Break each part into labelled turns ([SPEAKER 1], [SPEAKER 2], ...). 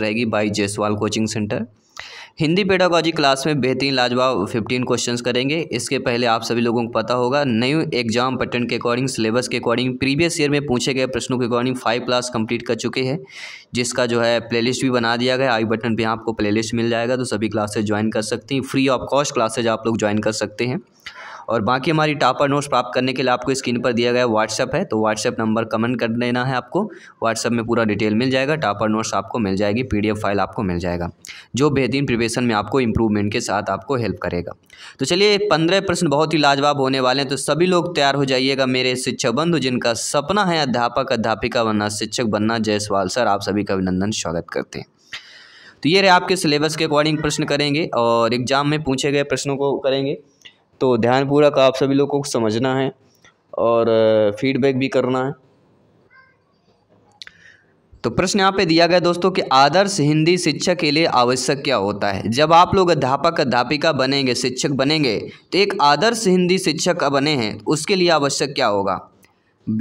[SPEAKER 1] रहेगी by Jaiswal coaching centre Hindi pedagogy class में बेहतरीन लाजवाब 15 क्वेश्चंस करेंगे इसके पहले आप सभी लोगों को पता होगा न्यू एग्जाम पैटर्न के अकॉर्डिंग सिलेबस के अकॉर्डिंग प्रीवियस ईयर में पूछे गए प्रश्नों के अकॉर्डिंग फाइव क्लास कंप्लीट कर चुके हैं जिसका जो है प्लेलिस्ट भी बना दिया गया आई बटन पर आपको प्लेलिस्ट मिल जाएगा तो सभी क्लासेज ज्वाइन कर सकती हैं फ्री ऑफ कॉस्ट क्लासेज आप लोग ज्वाइन कर सकते हैं और बाकी हमारी टॉपर नोट्स प्राप्त करने के लिए आपको स्क्रीन पर दिया गया व्हाट्सअप है तो व्हाट्सअप नंबर कमेंट कर देना है आपको व्हाट्सअप में पूरा डिटेल मिल जाएगा टॉपर नोट्स आपको मिल जाएगी पी फाइल आपको मिल जाएगा जो बेहतरीन प्रिपरेशन में आपको इम्प्रूवमेंट के साथ आपको हेल्प करेगा तो चलिए पंद्रह प्रश्न बहुत ही लाजवाब होने वाले हैं तो सभी लोग तैयार हो जाइएगा मेरे शिक्षक बंधु जिनका सपना है अध्यापक अध्यापिका बनना शिक्षक बनना जयसवाल सर आप सभी का अभिनंदन स्वागत करते हैं तो ये रहे आपके सिलेबस के अकॉर्डिंग प्रश्न करेंगे और एग्जाम में पूछे गए प्रश्नों को करेंगे तो ध्यान का आप सभी लोगों को समझना है और फीडबैक भी करना है तो प्रश्न यहाँ पे दिया गया दोस्तों कि आदर्श हिंदी शिक्षा के लिए आवश्यक क्या होता है जब आप लोग अध्यापक अध्यापिका बनेंगे शिक्षक बनेंगे तो एक आदर्श हिंदी शिक्षक बने हैं तो उसके लिए आवश्यक क्या होगा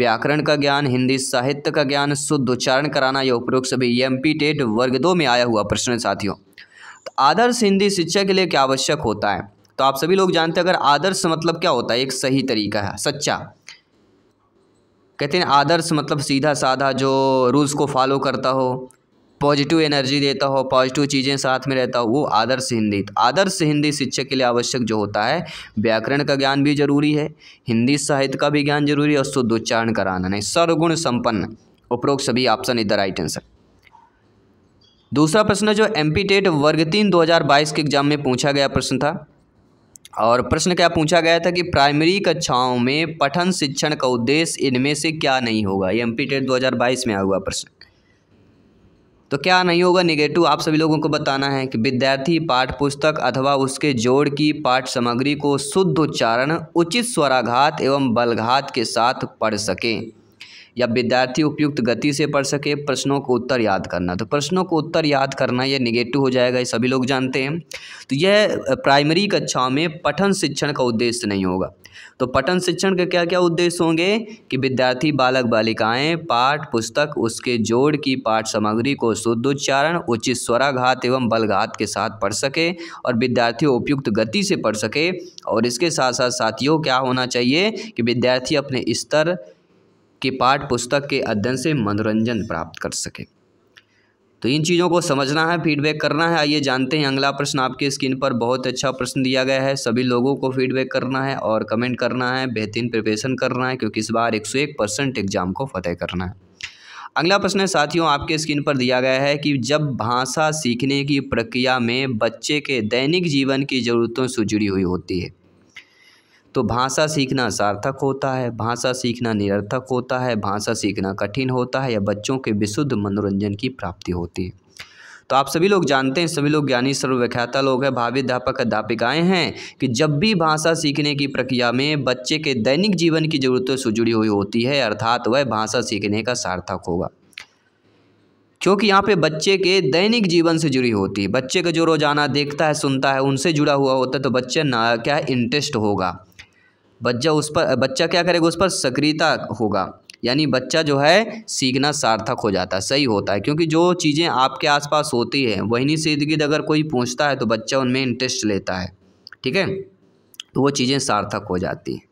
[SPEAKER 1] व्याकरण का ज्ञान हिंदी साहित्य का ज्ञान शुद्ध उच्चारण कराना यह उपरोक्त सभी एम पी टेट वर्ग दो में आया हुआ प्रश्न साथियों तो आदर्श हिंदी शिक्षा के लिए क्या आवश्यक होता है तो आप सभी लोग जानते हैं अगर आदर्श मतलब क्या होता है एक सही तरीका है सच्चा कहते हैं आदर्श मतलब सीधा साधा जो रूल्स को फॉलो करता हो पॉजिटिव एनर्जी देता हो पॉजिटिव चीज़ें साथ में रहता हो वो आदर्श हिंदी तो आदर्श हिंदी शिक्षक के लिए आवश्यक जो होता है व्याकरण का ज्ञान भी जरूरी है हिंदी साहित्य का भी ज्ञान जरूरी है और शुद्धोच्चारण कराना नहीं सर्वगुण संपन्न उपरोक्त सभी ऑप्शन इधर राइट आंसर दूसरा प्रश्न जो एम टेट वर्ग तीन बाईस के एग्जाम में पूछा गया प्रश्न था और प्रश्न क्या पूछा गया था कि प्राइमरी कक्षाओं में पठन शिक्षण का उद्देश्य इनमें से क्या नहीं होगा ये एम पी टेट में आया हुआ प्रश्न तो क्या नहीं होगा निगेटिव आप सभी लोगों को बताना है कि विद्यार्थी पाठ पुस्तक अथवा उसके जोड़ की पाठ सामग्री को शुद्ध उच्चारण उचित स्वराघात एवं बलघात के साथ पढ़ सकें या विद्यार्थी उपयुक्त गति से पढ़ सके प्रश्नों को उत्तर याद करना तो प्रश्नों को उत्तर याद करना यह निगेटिव हो जाएगा ये सभी लोग जानते हैं तो यह प्राइमरी कक्षाओं में पठन शिक्षण का उद्देश्य नहीं होगा तो पठन शिक्षण के क्या क्या उद्देश्य होंगे कि विद्यार्थी बालक बालिकाएं पाठ पुस्तक उसके जोड़ की पाठ सामग्री को शुद्ध उच्चारण उचित स्वराघात एवं बलघात के साथ पढ़ सके और विद्यार्थी उपयुक्त गति से पढ़ सके और इसके साथ साथ साथियों क्या होना चाहिए कि विद्यार्थी अपने स्तर के पाठ पुस्तक के अध्ययन से मनोरंजन प्राप्त कर सके तो इन चीज़ों को समझना है फीडबैक करना है आइए जानते हैं अगला प्रश्न आपके स्क्रीन पर बहुत अच्छा प्रश्न दिया गया है सभी लोगों को फीडबैक करना है और कमेंट करना है बेहतरीन प्रिपरेशन करना है क्योंकि इस बार एक सौ एक परसेंट एग्जाम को फतेह करना है अगला प्रश्न है साथियों आपके स्क्रीन पर दिया गया है कि जब भाषा सीखने की प्रक्रिया में बच्चे के दैनिक जीवन की ज़रूरतों से जुड़ी हुई होती है तो भाषा सीखना सार्थक होता है भाषा सीखना निरर्थक होता है भाषा सीखना कठिन होता है या बच्चों के विशुद्ध मनोरंजन की प्राप्ति होती है तो आप सभी लोग जानते हैं सभी लोग ज्ञानी सर्वव्याख्याता लोग हैं भावी अध्यापक अध्यापिकाएँ हैं कि जब भी भाषा सीखने की प्रक्रिया में बच्चे के दैनिक जीवन की जरूरतों से जुड़ी हुई होती है अर्थात वह भाषा सीखने का सार्थक होगा क्योंकि यहाँ पे बच्चे के दैनिक जीवन से जुड़ी होती है बच्चे का जो रोजाना देखता है सुनता है उनसे जुड़ा हुआ होता है तो बच्चे ना क्या इंटरेस्ट होगा बच्चा उस पर बच्चा क्या करेगा उस पर सक्रियता होगा यानी बच्चा जो है सीखना सार्थक हो जाता है सही होता है क्योंकि जो चीज़ें आपके आसपास होती हैं वहीं से इर्द गिर्द अगर कोई पूछता है तो बच्चा उनमें इंटरेस्ट लेता है ठीक है तो वो चीज़ें सार्थक हो जाती हैं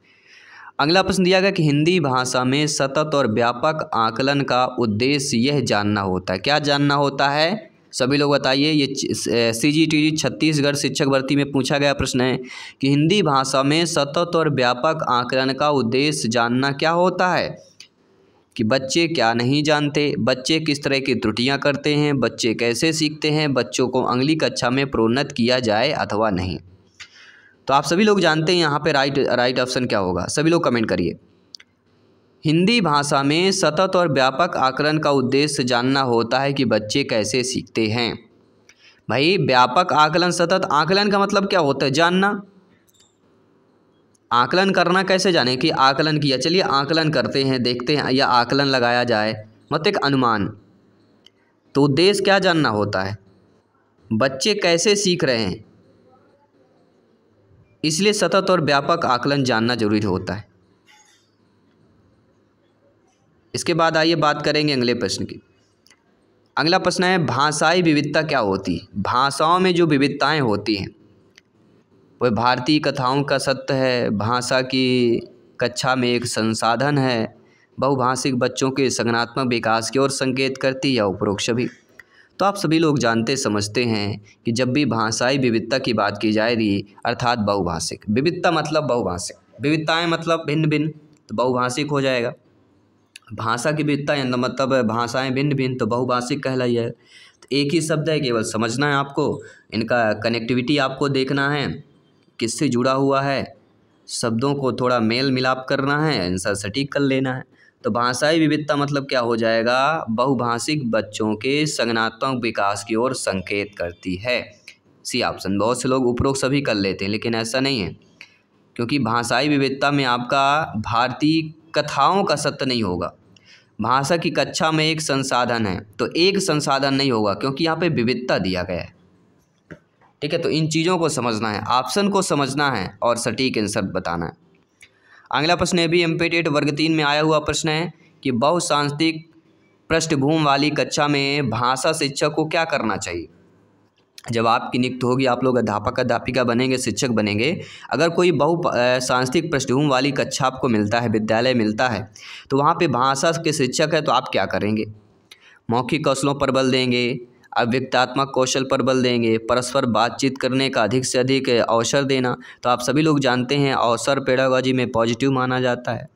[SPEAKER 1] अगला प्रश्न दिया गया कि हिंदी भाषा में सतत और व्यापक आकलन का उद्देश्य यह जानना होता है क्या जानना होता है सभी लोग बताइए ये सी जी टी जी छत्तीसगढ़ शिक्षक भर्ती में पूछा गया प्रश्न है कि हिंदी भाषा में सतत और व्यापक आकलन का उद्देश्य जानना क्या होता है कि बच्चे क्या नहीं जानते बच्चे किस तरह की त्रुटियां करते हैं बच्चे कैसे सीखते हैं बच्चों को अगली कक्षा में प्रोन्नत किया जाए अथवा नहीं तो आप सभी लोग जानते हैं यहाँ पर राइट राइट ऑप्शन क्या होगा सभी लोग कमेंट करिए हिंदी भाषा में सतत और व्यापक आकलन का उद्देश्य जानना होता है कि बच्चे कैसे सीखते हैं भाई व्यापक आकलन सतत आकलन का मतलब क्या होता है जानना आकलन करना कैसे जाने कि आकलन किया चलिए आकलन करते हैं देखते हैं या आकलन लगाया जाए मत एक अनुमान तो उद्देश्य क्या जानना होता है बच्चे कैसे सीख रहे हैं इसलिए सतत और व्यापक आकलन जानना जरूरी होता है इसके बाद आइए बात करेंगे अगले प्रश्न की अगला प्रश्न है भाषाई विविधता क्या होती है भाषाओं में जो विविधताएं होती हैं वह भारतीय कथाओं का सत्य है भाषा की कक्षा में एक संसाधन है बहुभाषिक बच्चों के संगनात्मक विकास की ओर संकेत करती है उपरोक्ष भी तो आप सभी लोग जानते समझते हैं कि जब भी भाषाई विविधता की बात की जाएगी अर्थात बहुभाषिक विविधता मतलब बहुभाषिक विविधताएँ मतलब भिन्न भिन्न तो बहुभाषिक हो जाएगा भाषा की विविधता मतलब है मतलब भाषाएं भिन्न भिन्न तो बहुभाषिक कहलाई है तो एक ही शब्द है केवल समझना है आपको इनका कनेक्टिविटी आपको देखना है किससे जुड़ा हुआ है शब्दों को थोड़ा मेल मिलाप करना है आंसर सटीक कर लेना है तो भाषाई विविधता मतलब क्या हो जाएगा बहुभाषिक बच्चों के संगनात्मक विकास की ओर संकेत करती है सी ऑप्शन बहुत से लोग उपरोक्त सभी कर लेते हैं लेकिन ऐसा नहीं है क्योंकि भाषाई विविधता में आपका भारतीय कथाओं का सत्य नहीं होगा भाषा की कक्षा में एक संसाधन है तो एक संसाधन नहीं होगा क्योंकि यहाँ पे विविधता दिया गया है ठीक है तो इन चीज़ों को समझना है ऑप्शन को समझना है और सटीक आंसर बताना है अगला प्रश्न है भी एम्पेटेड e वर्ग तीन में आया हुआ प्रश्न है कि बहुसांस्कृतिक पृष्ठभूमि वाली कक्षा में भाषा शिक्षा को क्या करना चाहिए जब आपकी नियुक्त होगी आप लोग अध्यापक अध्यापिका बनेंगे शिक्षक बनेंगे अगर कोई बहु सांस्कृतिक पृष्ठभूमि वाली कक्षा आपको मिलता है विद्यालय मिलता है तो वहाँ पे भाषा के शिक्षक है तो आप क्या करेंगे मौखिक कौशलों पर बल देंगे अव्यक्तात्मक कौशल पर बल देंगे परस्पर बातचीत करने का अधिक से अधिक अवसर देना तो आप सभी लोग जानते हैं अवसर पेडागोजी में पॉजिटिव माना जाता है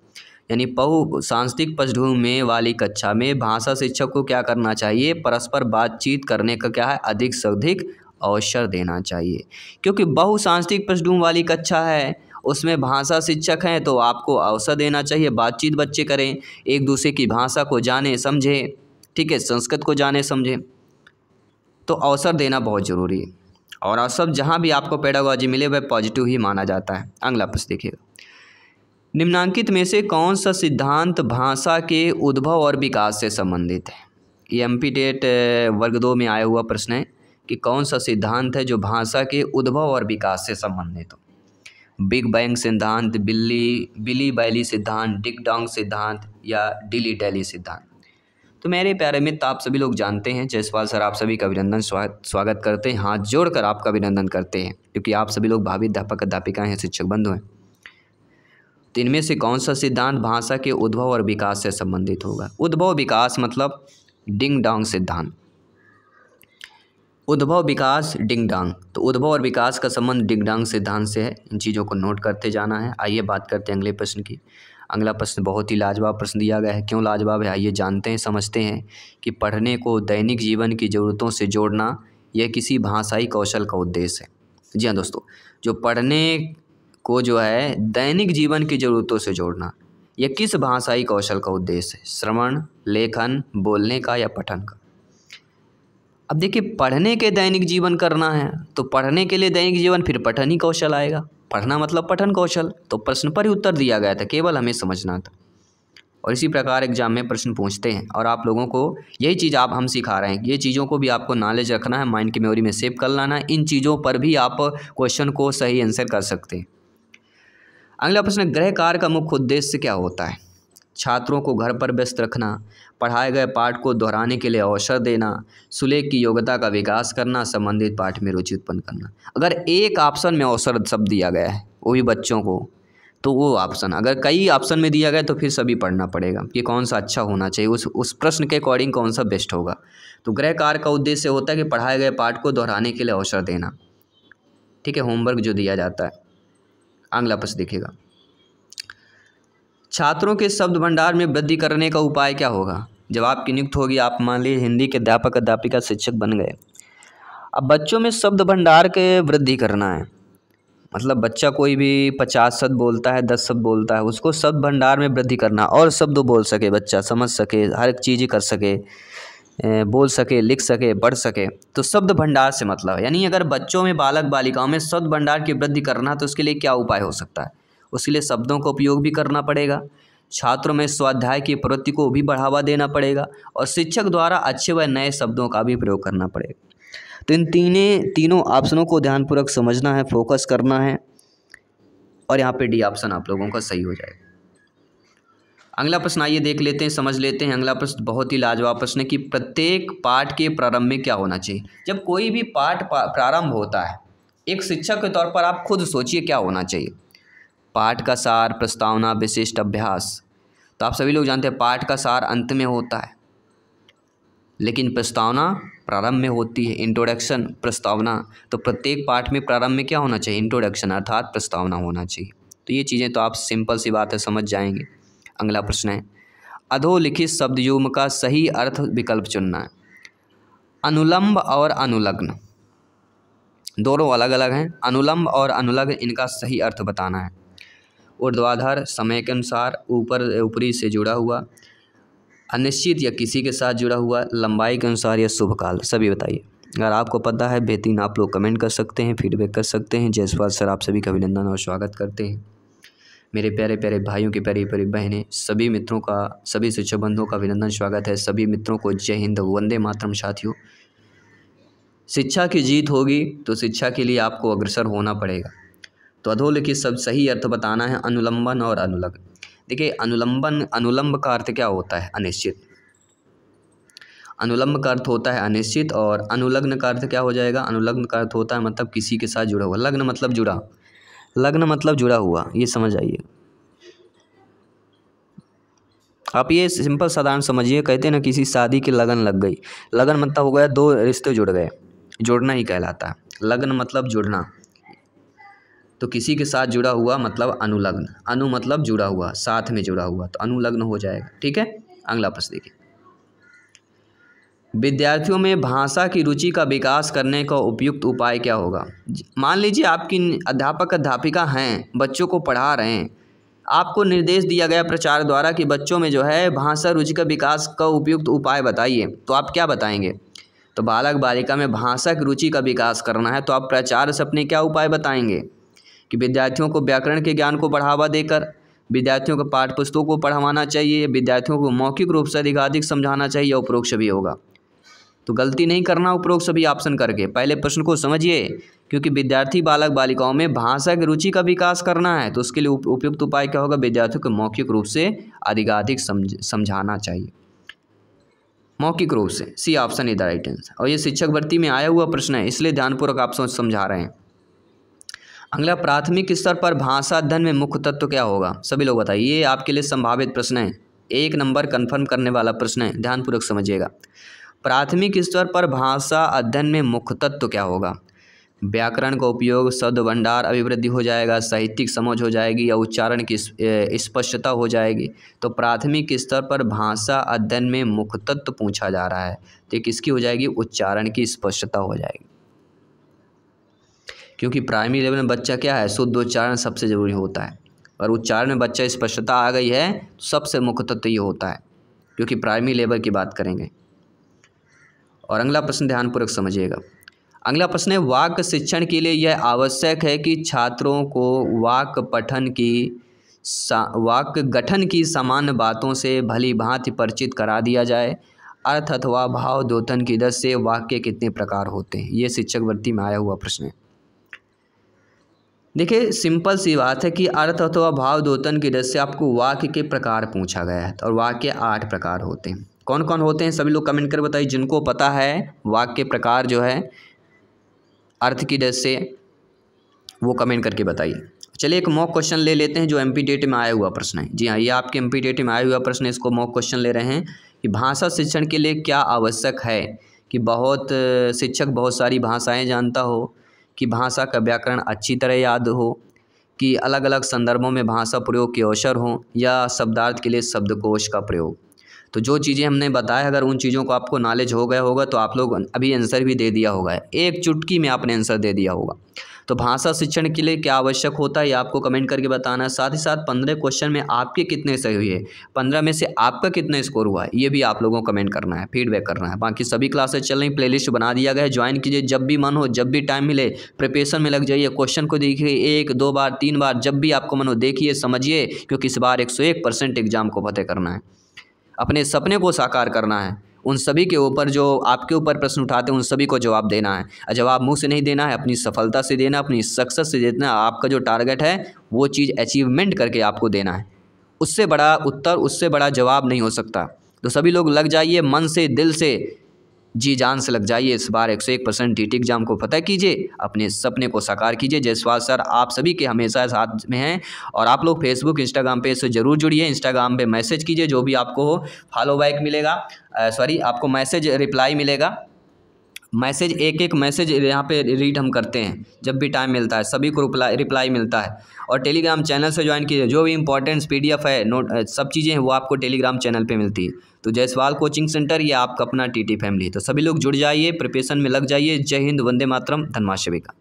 [SPEAKER 1] यानी बहु सांस्कृतिक पृष्ठभूमि में वाली कक्षा में भाषा शिक्षक को क्या करना चाहिए परस्पर बातचीत करने का क्या है अधिक से अधिक अवसर देना चाहिए क्योंकि सांस्कृतिक पृष्ठभूम वाली कक्षा है उसमें भाषा शिक्षक हैं तो आपको अवसर देना चाहिए बातचीत बच्चे करें एक दूसरे की भाषा को जाने समझें ठीक है संस्कृत को जाने समझें तो अवसर देना बहुत ज़रूरी है और अवसर जहाँ भी आपको पेडागोजी मिले वह पॉजिटिव ही माना जाता है अगला प्रश्न देखिएगा निम्नांकित में से कौन सा सिद्धांत भाषा के उद्भव और विकास से संबंधित है ये एम डेट e वर्ग दो में आया हुआ प्रश्न है कि कौन सा सिद्धांत है जो भाषा के उद्भव और विकास से संबंधित हो बिग बैंग सिद्धांत बिल्ली बिली बैली सिद्धांत डिग डोंग सिद्धांत या डिली डैली सिद्धांत तो मेरे प्यारे मित्र आप सभी लोग जानते हैं जयसवाल सर आप सभी का अभिनंदन स्वागत करते हैं हाथ जोड़कर आपका अभिनंदन करते हैं क्योंकि आप सभी लोग भावी अध्यापक अध्यापिका हैं शिक्षक बंधु हैं तो इनमें से कौन सा सिद्धांत भाषा के उद्भव और विकास से संबंधित होगा उद्भव विकास मतलब डिंग डोंग सिद्धांत उद्भव विकास डिंगडांग तो उद्भव और विकास का संबंध डिंगडांग सिद्धांत से है इन चीज़ों को नोट करते जाना है आइए बात करते हैं अगले प्रश्न की अगला प्रश्न बहुत ही लाजवाब प्रश्न दिया गया है क्यों लाजवाब है आइए जानते हैं समझते हैं कि पढ़ने को दैनिक जीवन की ज़रूरतों से जोड़ना यह किसी भाषाई कौशल का उद्देश्य है जी हाँ दोस्तों जो पढ़ने को जो है दैनिक जीवन की ज़रूरतों से जोड़ना यह किस भाषाई कौशल का उद्देश्य है श्रवण लेखन बोलने का या पठन का अब देखिए पढ़ने के दैनिक जीवन करना है तो पढ़ने के लिए दैनिक जीवन फिर पठन ही कौशल आएगा पढ़ना मतलब पठन कौशल तो प्रश्न पर ही उत्तर दिया गया था केवल हमें समझना था और इसी प्रकार एग्जाम में प्रश्न पूछते हैं और आप लोगों को यही चीज़ आप हम सिखा रहे हैं ये चीज़ों को भी आपको नॉलेज रखना है माइंड की मेमोरी में सेव कर लाना है इन चीज़ों पर भी आप क्वेश्चन को सही आंसर कर सकते हैं अगला प्रश्न गृह कार्य का मुख्य उद्देश्य क्या होता है छात्रों को घर पर व्यस्त रखना पढ़ाए गए पाठ को दोहराने के लिए अवसर देना सुलेख की योग्यता का विकास करना संबंधित पाठ में रुचि उत्पन्न करना अगर एक ऑप्शन में अवसर सब दिया गया है वो भी बच्चों को तो वो ऑप्शन अगर कई ऑप्शन में दिया गया तो फिर सभी पढ़ना पड़ेगा कि कौन सा अच्छा होना चाहिए उस उस प्रश्न के अकॉर्डिंग कौन सा बेस्ट होगा तो गृह कार्य का उद्देश्य होता है कि पढ़ाए गए पाठ को दोहराने के लिए अवसर देना ठीक है होमवर्क जो दिया जाता है अगला पक्ष दिखेगा छात्रों के शब्द भंडार में वृद्धि करने का उपाय क्या होगा जब आपकी नियुक्त होगी आप मान लीजिए हिंदी के अध्यापक अध्यापिका शिक्षक बन गए अब बच्चों में शब्द भंडार के वृद्धि करना है मतलब बच्चा कोई भी पचास शब्द बोलता है दस शब्द बोलता है उसको शब्द भंडार में वृद्धि करना और शब्द बोल सके बच्चा समझ सके हर एक चीज़ कर सके बोल सके लिख सके पढ़ सके तो शब्द भंडार से मतलब यानी अगर बच्चों में बालक बालिकाओं में शब्द भंडार की वृद्धि करना तो उसके लिए क्या उपाय हो सकता है उसके लिए शब्दों का उपयोग भी करना पड़ेगा छात्रों में स्वाध्याय की प्रवृत्ति को भी बढ़ावा देना पड़ेगा और शिक्षक द्वारा अच्छे व नए शब्दों का भी प्रयोग करना पड़ेगा तो इन तीनों तीनों ऑप्शनों को ध्यानपूर्वक समझना है फोकस करना है और यहाँ पे डी ऑप्शन आप लोगों का सही हो जाएगा अगला प्रश्न आइए देख लेते हैं समझ लेते हैं अगला प्रश्न बहुत ही लाजवाब प्रश्न है कि प्रत्येक पाठ के प्रारंभ में क्या होना चाहिए जब कोई भी पाठ प्रारंभ होता है एक शिक्षक के तौर पर आप खुद सोचिए क्या होना चाहिए पाठ का सार प्रस्तावना विशिष्ट अभ्यास तो आप सभी लोग जानते हैं पाठ का सार अंत में होता है लेकिन प्रस्तावना प्रारंभ में होती है इंट्रोडक्शन प्रस्तावना तो प्रत्येक पाठ में प्रारंभ में क्या होना चाहिए इंट्रोडक्शन अर्थात प्रस्तावना होना चाहिए तो ये चीज़ें तो आप सिंपल सी बात है समझ जाएंगे अगला प्रश्न है अधोलिखित शब्द युग्म का सही अर्थ विकल्प चुनना है अनुलंब और अनुलग्न दोनों अलग अलग हैं अनुलंब और अनुलग्न इनका सही अर्थ बताना है ऊर्ध्वाधर समय के अनुसार ऊपर ऊपरी से जुड़ा हुआ अनिश्चित या किसी के साथ जुड़ा हुआ लंबाई के अनुसार या शुभकाल सभी बताइए अगर आपको पता है बेहतरीन आप लोग कमेंट कर सकते हैं फीडबैक कर सकते हैं जयसवाल सर आप सभी का अभिनंदन और स्वागत करते हैं मेरे प्यारे प्यारे भाइयों की प्यारी प्यारी बहनें सभी मित्रों का सभी शिक्षा बंधुओं का अभिनंदन स्वागत है सभी मित्रों को जय हिंद वंदे मातरम साथियों शिक्षा की जीत होगी तो शिक्षा के लिए आपको अग्रसर होना पड़ेगा तो अधोलिखित शब्द सही अर्थ बताना है अनुलंबन और अनुलग देखिए अनुलंबन अनुलंब का अर्थ क्या होता है अनिश्चित अनुलंब का अर्थ होता है अनिश्चित और अनुलग्न का अर्थ क्या हो जाएगा अनुलग्न का अर्थ होता है मतलब किसी के साथ जुड़ा हुआ लग्न मतलब जुड़ा लग्न मतलब जुड़ा हुआ ये समझ आइए आप ये सिंपल साधारण समझिए कहते हैं ना किसी शादी की लगन लग गई लगन मतलब हो गया दो रिश्ते जुड़ गए जुड़ना ही कहलाता है लगन मतलब जुड़ना तो किसी के साथ जुड़ा हुआ मतलब अनुलग्न अनु मतलब जुड़ा हुआ साथ में जुड़ा हुआ तो अनुलग्न हो जाएगा ठीक है अगला प्रश्न देखिए विद्यार्थियों में भाषा की रुचि का विकास करने का उपयुक्त उपाय क्या होगा मान लीजिए आपकी अध्यापक अध्यापिका हैं बच्चों को पढ़ा रहे हैं आपको निर्देश दिया गया प्रचार द्वारा कि बच्चों में जो है भाषा रुचि का विकास का उपयुक्त उपाय बताइए तो आप क्या बताएंगे तो बालक बालिका में भाषा की रुचि का विकास करना है तो आप प्रचार से अपने क्या उपाय बताएंगे कि विद्यार्थियों को व्याकरण के ज्ञान को बढ़ावा देकर विद्यार्थियों को पाठ पुस्तकों को पढ़वाना चाहिए विद्यार्थियों को मौखिक रूप से अधिकाधिक समझाना चाहिए उपरोक्त भी होगा तो गलती नहीं करना उपरोक्त सभी ऑप्शन करके पहले प्रश्न को समझिए क्योंकि विद्यार्थी बालक बालिकाओं में भाषा की रुचि का विकास करना है तो उसके लिए उपयुक्त उपाय क्या होगा विद्यार्थियों को मौखिक रूप से अधिकाधिक समझ समझाना चाहिए मौखिक रूप से सी ऑप्शन इधर राइट आंसर और ये शिक्षक भर्ती में आया हुआ प्रश्न है इसलिए ध्यानपूर्वक आप समझा रहे हैं अगला प्राथमिक स्तर पर भाषा अध्ययन में मुख्य तत्व क्या होगा सभी लोग बताइए ये आपके लिए संभावित प्रश्न है एक नंबर कन्फर्म करने वाला प्रश्न है ध्यानपूर्वक समझिएगा प्राथमिक स्तर पर भाषा अध्ययन में मुख्य तत्व क्या होगा व्याकरण का उपयोग शब्द भंडार अभिवृद्धि हो जाएगा साहित्यिक समझ हो जाएगी या उच्चारण की स्पष्टता हो जाएगी तो प्राथमिक स्तर पर भाषा अध्ययन में मुख्य तत्व पूछा जा रहा है तो किसकी हो जाएगी उच्चारण की स्पष्टता हो जाएगी क्योंकि प्राइमरी लेवल में बच्चा क्या है शुद्ध उच्चारण सबसे ज़रूरी होता है और उच्चारण में बच्चा स्पष्टता आ गई है तो सबसे मुख्य तत्व ये होता है क्योंकि प्राइमरी लेवल की बात करेंगे और अगला प्रश्न ध्यानपूर्वक समझिएगा अगला प्रश्न है वाक शिक्षण के लिए यह आवश्यक है कि छात्रों को वाक पठन की वाक गठन की सामान्य बातों से भली भांति परिचित करा दिया जाए अर्थ अथवा भाव द्योतन की दस से वाक्य कितने प्रकार होते हैं ये शिक्षक वृत्ति में आया हुआ प्रश्न है देखिए सिंपल सी बात है कि अर्थ अथवा भाव दोतन की दृष्टि से आपको वाक्य के प्रकार पूछा गया है और वाक्य आठ प्रकार होते हैं कौन कौन होते हैं सभी लोग कमेंट कर बताइए जिनको पता है वाक्य प्रकार जो है अर्थ की दृष्टि से वो कमेंट करके बताइए चलिए एक मॉक क्वेश्चन ले लेते हैं जो एम में आया हुआ प्रश्न है जी हाँ ये आपके एम में आया हुआ प्रश्न है इसको मॉक क्वेश्चन ले रहे हैं कि भाषा शिक्षण के लिए क्या आवश्यक है कि बहुत शिक्षक बहुत सारी भाषाएँ जानता हो कि भाषा का व्याकरण अच्छी तरह याद हो कि अलग अलग संदर्भों में भाषा प्रयोग के अवसर हों या शब्दार्थ के लिए शब्दकोश का प्रयोग तो जो चीज़ें हमने बताया अगर उन चीज़ों को आपको नॉलेज हो गया होगा तो आप लोग अभी आंसर भी दे दिया होगा एक चुटकी में आपने आंसर दे दिया होगा तो भाषा शिक्षण के लिए क्या आवश्यक होता है ये आपको कमेंट करके बताना साथ ही साथ पंद्रह क्वेश्चन में आपके कितने सही हुए पंद्रह में से आपका कितना स्कोर हुआ है ये भी आप लोगों को कमेंट करना है फीडबैक करना है बाकी सभी क्लासेस चल रही प्लेलिस्ट बना दिया गया है ज्वाइन कीजिए जब भी मन हो जब भी टाइम मिले प्रिपेशन में लग जाइए क्वेश्चन को देखिए एक दो बार तीन बार जब भी आपको मन हो देखिए समझिए क्योंकि इस बार एक सौ एक परसेंट एग्जाम को फतेह करना है अपने सपने को साकार करना है उन सभी के ऊपर जो आपके ऊपर प्रश्न उठाते हैं उन सभी को जवाब देना है जवाब मुँह से नहीं देना है अपनी सफलता से देना अपनी सक्सेस से देना आपका जो टारगेट है वो चीज़ अचीवमेंट करके आपको देना है उससे बड़ा उत्तर उससे बड़ा जवाब नहीं हो सकता तो सभी लोग लग जाइए मन से दिल से जी जान से लग जाइए इस बार 101 परसेंट टी एग्ज़ाम को फतेह कीजिए अपने सपने को साकार कीजिए जयसवाल सर आप सभी के हमेशा साथ में हैं और आप लोग फेसबुक इंस्टाग्राम पे इससे ज़रूर जुड़िए इंस्टाग्राम पे मैसेज कीजिए जो भी आपको हो फॉलो बैक मिलेगा सॉरी आपको मैसेज रिप्लाई मिलेगा मैसेज एक एक मैसेज यहाँ पे रीड हम करते हैं जब भी टाइम मिलता है सभी को रिप्लाई रिप्लाई मिलता है और टेलीग्राम चैनल से ज्वाइन कीजिए जो भी इंपॉर्टेंट्स पीडीएफ है नोट सब चीज़ें हैं वो आपको टेलीग्राम चैनल पे मिलती है तो जयसवाल कोचिंग सेंटर या आपका अपना टीटी फैमिली तो सभी लोग जुड़ जाइए प्रिपेशन में लग जाइए जय हिंद वंदे मातरम धनमाशविका